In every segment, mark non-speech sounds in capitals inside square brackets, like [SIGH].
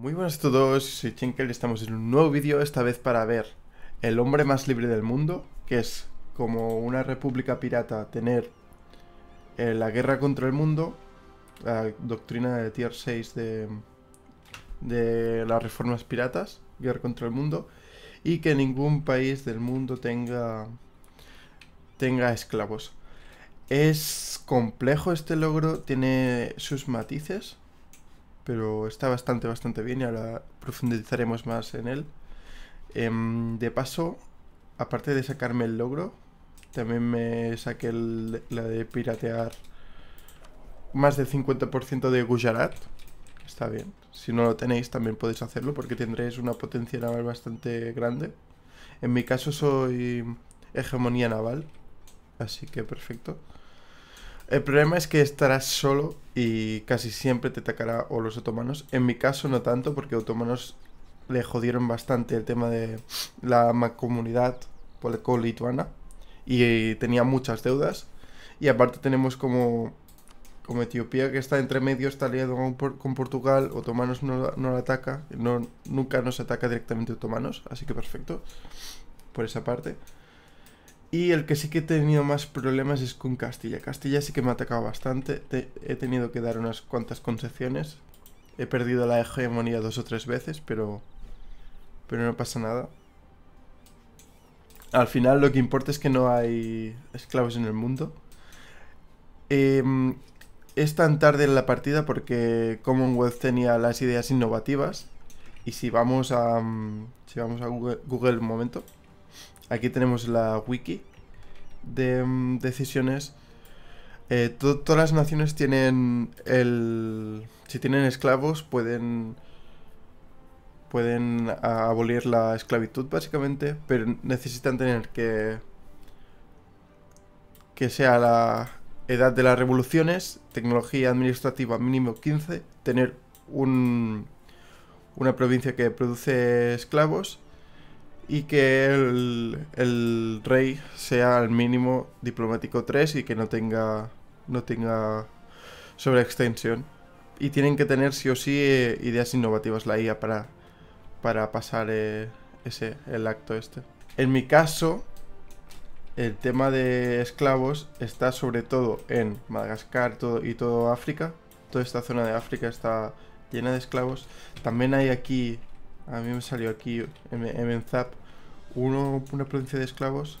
Muy buenas a todos, soy Chenkel y estamos en un nuevo vídeo, esta vez para ver el hombre más libre del mundo, que es como una república pirata tener eh, la guerra contra el mundo, la doctrina de tier 6 de, de las reformas piratas, guerra contra el mundo, y que ningún país del mundo tenga, tenga esclavos. Es complejo este logro, tiene sus matices, pero está bastante, bastante bien y ahora profundizaremos más en él. Em, de paso, aparte de sacarme el logro, también me saqué la de piratear más del 50% de Gujarat. Está bien. Si no lo tenéis, también podéis hacerlo porque tendréis una potencia naval bastante grande. En mi caso soy hegemonía naval, así que perfecto. El problema es que estarás solo y casi siempre te atacará o los otomanos. En mi caso no tanto porque otomanos le jodieron bastante el tema de la comunidad polaco-lituana y eh, tenía muchas deudas. Y aparte tenemos como, como Etiopía que está entre medio, está aliado con, Portugal, otomanos no, no la ataca, no, nunca nos ataca directamente otomanos, así que perfecto por esa parte. Y el que sí que he tenido más problemas es con Castilla. Castilla sí que me ha atacado bastante. he tenido que dar unas cuantas concesiones. He perdido la hegemonía dos o tres veces, pero... Pero no pasa nada. Al final lo que importa es que no hay esclavos en el mundo. Em, es tan tarde en la partida porque Commonwealth tenía las ideas innovativas. Y si vamos a, mm, si vamos a Google un momento... Aquí tenemos la wiki de mm, decisiones. Eh, todas las naciones tienen el... Si tienen esclavos pueden... Pueden abolir la esclavitud básicamente, pero necesitan tener que... Que sea la edad de las revoluciones, tecnología administrativa mínimo 15, tener una provincia que produce esclavos y que el, rey sea al mínimo diplomático 3 y que no tenga, no tenga sobreextensión. Y tienen que tener sí o sí eh, ideas innovativas la IA para, para pasar eh, ese, el acto este. En mi caso, el tema de esclavos está sobre todo en Madagascar todo, y todo África. Toda esta zona de África está llena de esclavos. También hay aquí, a mí me salió aquí en, una provincia de esclavos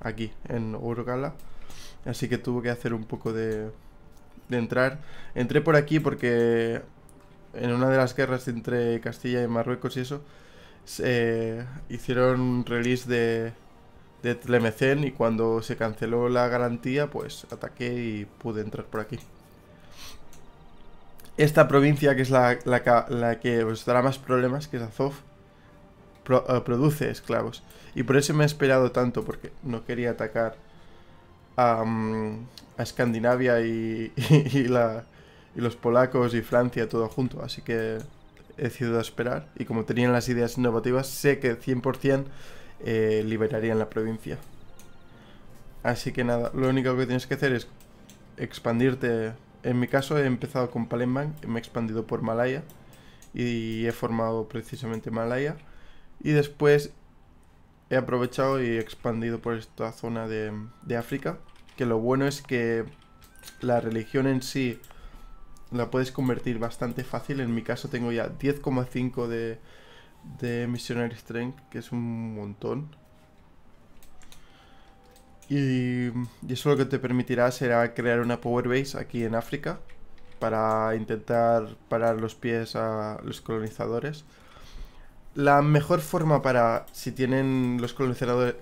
aquí, en Urgala. Así que tuve que hacer un poco de, de entrar. Entré por aquí porque en una de las guerras entre Castilla y Marruecos y eso, se, eh, hicieron un release de, de y cuando se canceló la garantía, pues ataqué y pude entrar por aquí. Esta provincia, que es la, la que os dará más problemas, que es Azov, eh, produce esclavos. Y por eso me he esperado tanto, porque no quería atacar a, mm, Escandinavia [LAUGHS] y, los polacos y Francia todo junto. Así que he decidido esperar. Y como tenían las ideas innovativas, sé que 100% eh, liberarían la provincia. Así que nada, lo único que tienes que hacer es expandirte. En mi caso he empezado con Palembang, me he expandido por Malaya y he formado precisamente Malaya. Y después he aprovechado y expandido por esta zona de, África. Que lo bueno es que la religión en sí la puedes convertir bastante fácil. En mi caso tengo ya 10,5 de, de Missionary Strength, que es un montón. Y, y, eso lo que te permitirá será crear una power base aquí en África para intentar parar los pies a los colonizadores. La mejor forma para, si tienen los colonizadores...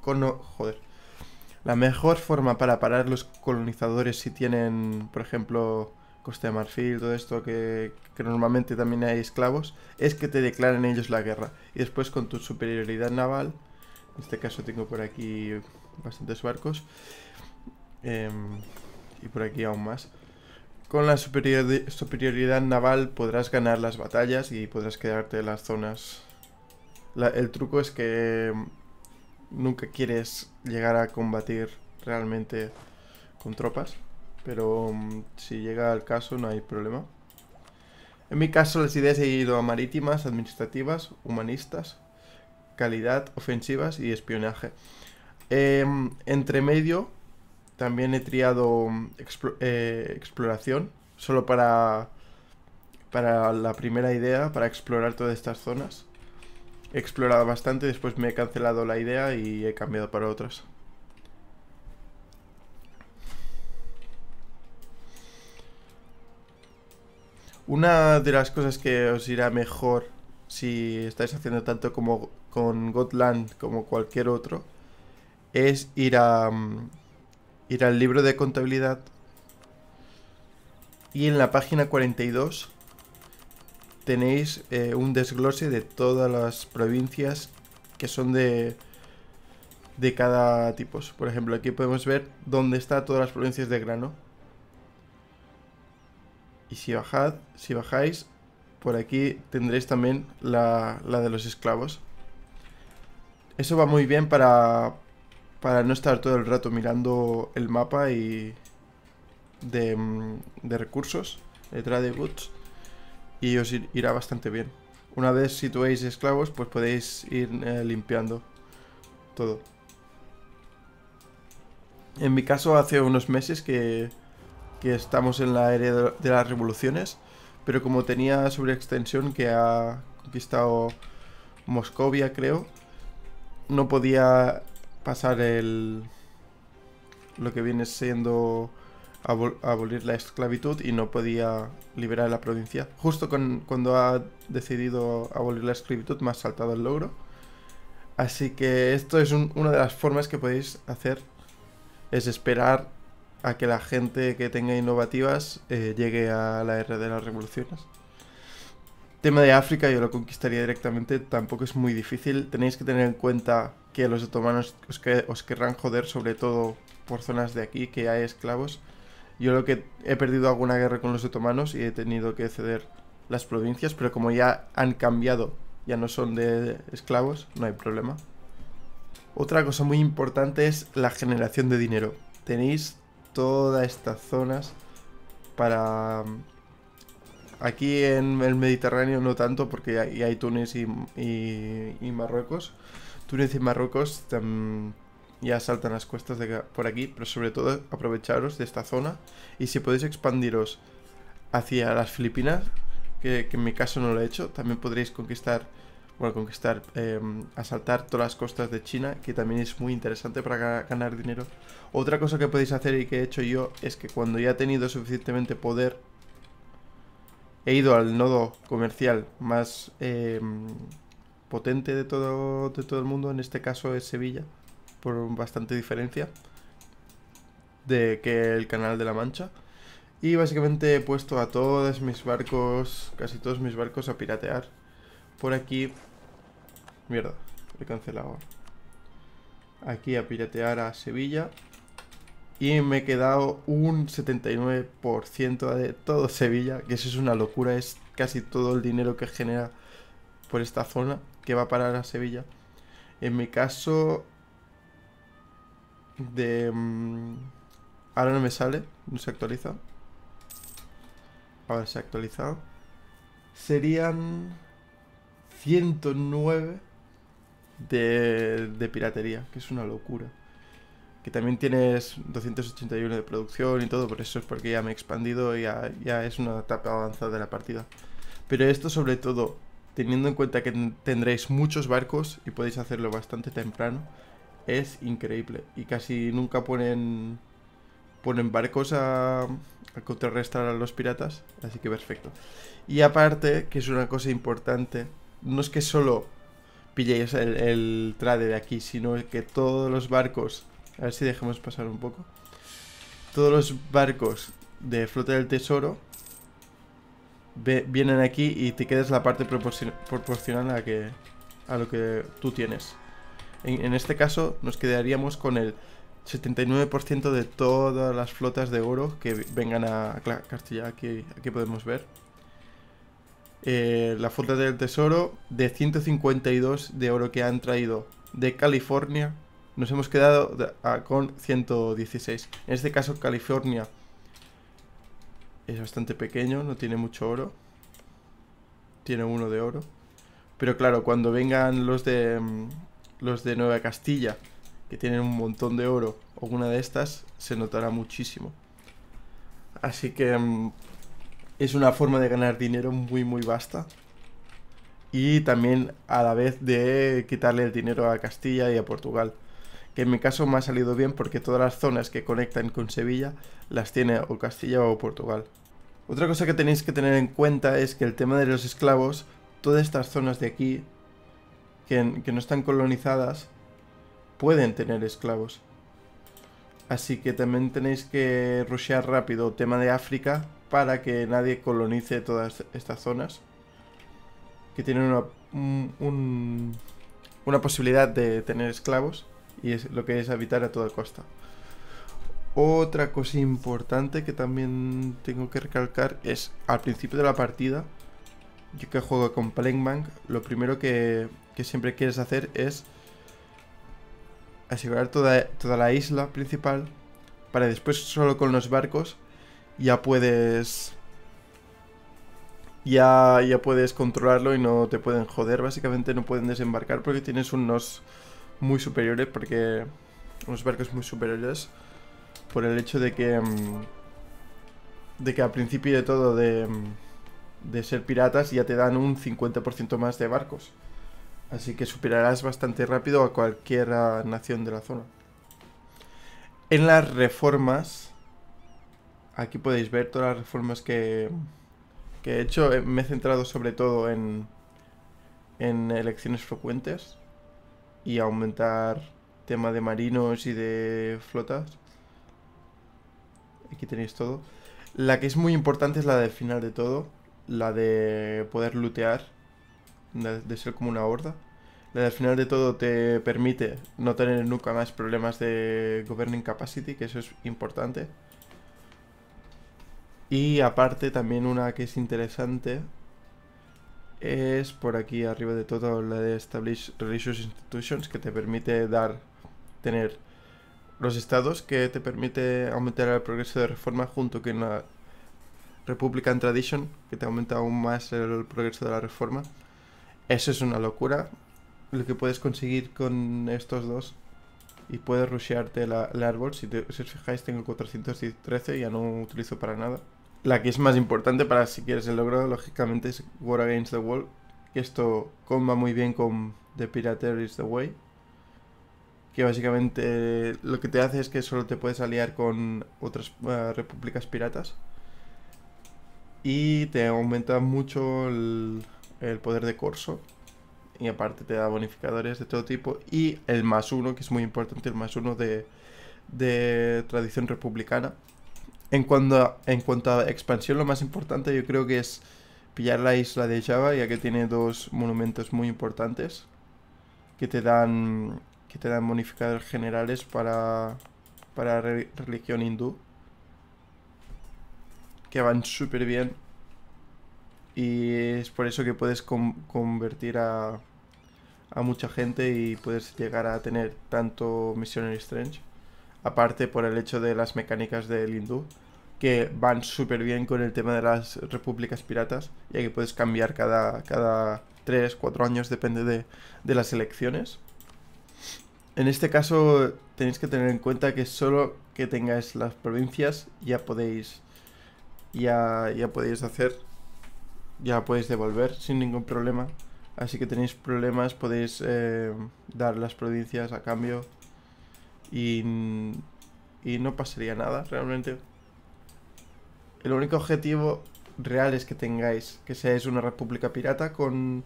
cono, joder. La mejor forma para parar los colonizadores si tienen, por ejemplo, Costa de Marfil, todo esto que, normalmente también hay esclavos, es que te declaren ellos la guerra. Y después con tu superioridad naval, en este caso tengo por aquí bastantes barcos, em, y por aquí aún más, con la superioridad naval podrás ganar las batallas y podrás quedarte en las zonas. el truco es que mm, nunca quieres llegar a combatir realmente con tropas, pero mm, si llega al caso no hay problema. En mi caso las ideas he ido a marítimas, administrativas, humanistas, calidad, ofensivas y espionaje. Em, entre medio también he triado mm, eh, exploración, solo para, para la primera idea, para explorar todas estas zonas. He explorado bastante, después me he cancelado la idea y he cambiado para otras. Una de las cosas que os irá mejor si estáis haciendo tanto como con Gotland como cualquier otro es ir a, mm, ir al libro de contabilidad y en la página 42 tenéis eh, un desglose de todas las provincias que son de de cada tipo. Por ejemplo, aquí podemos ver dónde está todas las provincias de grano. Y si bajad, si bajáis, por aquí tendréis también la de los esclavos. Eso va muy bien para, para no estar todo el rato mirando el mapa y de, mm, recursos, detrás de goods, y os irá bastante bien. Una vez situéis esclavos, pues podéis ir eh, limpiando todo. En mi caso, hace unos meses que, estamos en la área de, las revoluciones, pero como tenía sobre extensión que ha conquistado Moscovia, creo, no podía pasar el lo que viene siendo abolir la esclavitud y no podía liberar la provincia. Justo cuando ha decidido abolir la esclavitud me ha saltado el logro. Así que esto es una de las formas que podéis hacer, es esperar a que la gente que tenga innovativas eh, llegue a la R de las revoluciones. Tema de África, yo lo conquistaría directamente, tampoco es muy difícil. Tenéis que tener en cuenta que los otomanos os, querrán joder, sobre todo por zonas de aquí, que hay esclavos. Yo lo que he perdido alguna guerra con los otomanos y he tenido que ceder las provincias, pero como ya han cambiado, ya no son de esclavos, no hay problema. Otra cosa muy importante es la generación de dinero. Tenéis todas estas zonas para... Aquí en el Mediterráneo no tanto porque hay, hay Túnez y Marruecos, Túnez y Marruecos ya saltan las cuestas por aquí, pero sobre todo aprovecharos de esta zona y si podéis expandiros hacia las Filipinas, que, en mi caso no lo he hecho, también podréis conquistar, bueno, conquistar, em, asaltar todas las costas de China, que también es muy interesante para ganar dinero. Otra cosa que podéis hacer y que he hecho yo es que cuando ya he tenido suficientemente poder he ido al nodo comercial más em, potente de todo, de todo el mundo, en este caso es Sevilla, por bastante diferencia de que el Canal de la Mancha. Y básicamente he puesto a todos mis barcos, casi todos mis barcos a piratear. Por aquí... Mierda, he cancelado. Aquí a piratear a Sevilla. Y me he quedado un 79% de todo Sevilla, que eso es una locura, es casi todo el dinero que genera por esta zona que va a parar a Sevilla. En mi caso, de... Mm, ahora no me sale, no se actualiza. Ahora se ha actualizado. Serían 109 de, piratería, que es una locura. Que también tienes 281 de producción y todo, por eso es porque ya me he expandido y ya es una etapa avanzada de la partida. Pero esto sobre todo teniendo en cuenta que tendréis muchos barcos y podéis hacerlo bastante temprano, es increíble. Y casi nunca ponen, ponen barcos a, contrarrestar a los piratas, así que perfecto. Y aparte, que es una cosa importante, no es que solo pilléis el, el trade de aquí, sino que todos los barcos, a ver si dejamos pasar un poco, todos los barcos de flota del tesoro vienen aquí y te quedas la parte proporcional a, lo que tú tienes. En, este caso nos quedaríamos con el 79% de todas las flotas de oro que vengan a Castilla, aquí, podemos ver. Eh, la flota del tesoro de 152 de oro que han traído de California, nos hemos quedado con 116. En este caso, California es bastante pequeño, no tiene mucho oro. Tiene uno de oro. Pero claro, cuando vengan los de mm, los de Nueva Castilla, que tienen un montón de oro, o una de estas, se notará muchísimo. Así que mm, es una forma de ganar dinero muy, muy vasta. Y también a la vez de quitarle el dinero a Castilla y a Portugal que en mi caso me ha salido bien porque todas las zonas que conectan con Sevilla las tiene o Castilla o Portugal. Otra cosa que tenéis que tener en cuenta es que el tema de los esclavos, todas estas zonas de aquí, que, no están colonizadas, pueden tener esclavos. Así que también tenéis que rushear rápido el tema de África para que nadie colonice todas estas zonas. Que tienen una posibilidad de tener esclavos y es lo que es habitar a toda costa. Otra cosa importante que también tengo que recalcar es al principio de la partida, yo que juego con Plankbank, lo primero que, siempre quieres hacer es asegurar toda, toda la isla principal para después solo con los barcos ya puedes ya, ya puedes controlarlo y no te pueden joder, básicamente no pueden desembarcar porque tienes unos muy superiores porque unos barcos muy superiores por el hecho de que mm, de que al principio de todo de, mm, de ser piratas ya te dan un 50% más de barcos así que superarás bastante rápido a cualquier nación de la zona en las reformas aquí podéis ver todas las reformas que, que he hecho eh, me he centrado sobre todo en en elecciones frecuentes y aumentar tema de marinos y de flotas. Aquí tenéis todo. La que es muy importante es la del final de todo. La de poder lootear. De, ser como una horda. La del final de todo te permite no tener nunca más problemas de governing capacity, que eso es importante. Y aparte también una que es interesante es por aquí arriba de todo la de Establish Religious Institutions que te permite dar, tener los estados que te permite aumentar el progreso de reforma junto con la Republican Tradition que te aumenta aún más el progreso de la reforma. Eso es una locura lo que puedes conseguir con estos dos y puedes rushearte la, el árbol. Si, te, os fijáis tengo 413 ya no utilizo para nada la que es más importante para si quieres el logro, lógicamente, es War Against the Wall. Que esto comba muy bien con The Pirater is the Way. Que básicamente lo que te hace es que solo te puedes aliar con otras eh, repúblicas piratas. Y te aumenta mucho el, el poder de Corso. Y aparte te da bonificadores de todo tipo. Y el más uno, que es muy importante, el más uno de, de tradición republicana. En cuanto, a, en cuanto a expansión, lo más importante yo creo que es pillar la isla de Java, ya que tiene dos monumentos muy importantes que te dan que te dan bonificadores generales para para religión hindú que van súper bien y es por eso que puedes convertir a, a mucha gente y puedes llegar a tener tanto Missionary Strange aparte por el hecho de las mecánicas del hindú, que van súper bien con el tema de las repúblicas piratas, ya que puedes cambiar cada, cada 3, 4 años, depende de, las elecciones. En este caso tenéis que tener en cuenta que solo que tengáis las provincias ya podéis ya, ya podéis hacer ya podéis devolver sin ningún problema así que tenéis problemas podéis eh, dar las provincias a cambio y, y no pasaría nada, realmente. El único objetivo real es que tengáis, que seáis una república pirata con,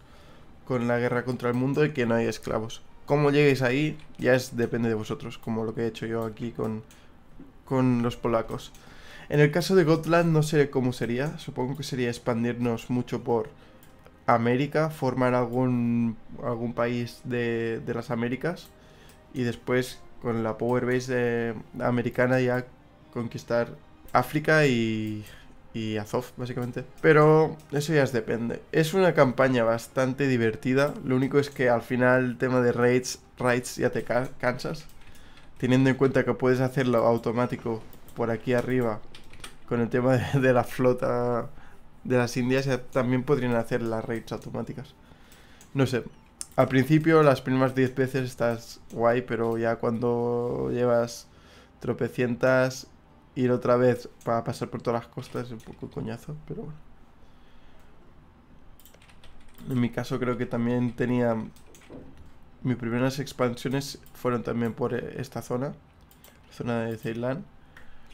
con la guerra contra el mundo y que no hay esclavos. Cómo lleguéis ahí ya es, depende de vosotros, como lo que he hecho yo aquí con, con los polacos. En el caso de Gotland no sé cómo sería, supongo que sería expandirnos mucho por América, formar algún, algún país de, de las Américas y después con la Power Base eh, americana ya conquistar África y, y Azov, básicamente. Pero eso ya depende. Es una campaña bastante divertida. Lo único es que al final el tema de raids, raids ya te cansas. Teniendo en cuenta que puedes hacerlo automático por aquí arriba con el tema de, de la flota de las Indias, también podrían hacer las raids automáticas. No sé, al principio, las primeras 10 veces estás guay, pero ya cuando llevas tropecientas, ir otra vez para pasar por todas las costas es un poco coñazo, pero bueno. En mi caso creo que también tenía... Mis primeras expansiones fueron también por e, esta zona, zona de Ceilán.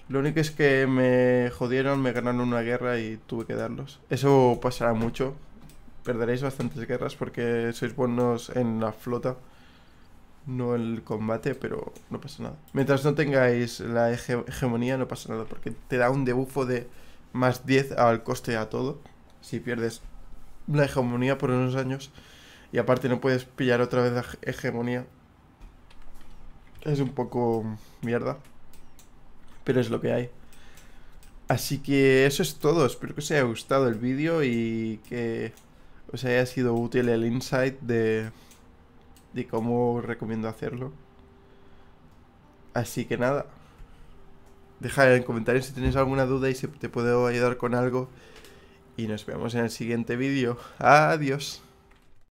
Lo único es que me jodieron, me ganaron una guerra y tuve que darlos. Eso pasará mucho, perderéis bastantes guerras porque sois buenos en la flota, no en el combate, pero no pasa nada. Mientras no tengáis la hegemonía, no pasa nada, porque te da un debuffo de más 10 al coste a todo. Si pierdes la hegemonía por unos años, y aparte no puedes pillar otra vez la hegemonía. Es un poco mierda. Pero es lo que hay. Así que eso es todo. Espero que os haya gustado el vídeo y que os haya sido útil el insight de, cómo recomiendo hacerlo. Así que nada. Deja en comentarios si tenéis alguna duda y si te puedo ayudar con algo. Y nos vemos en el siguiente vídeo. Adiós.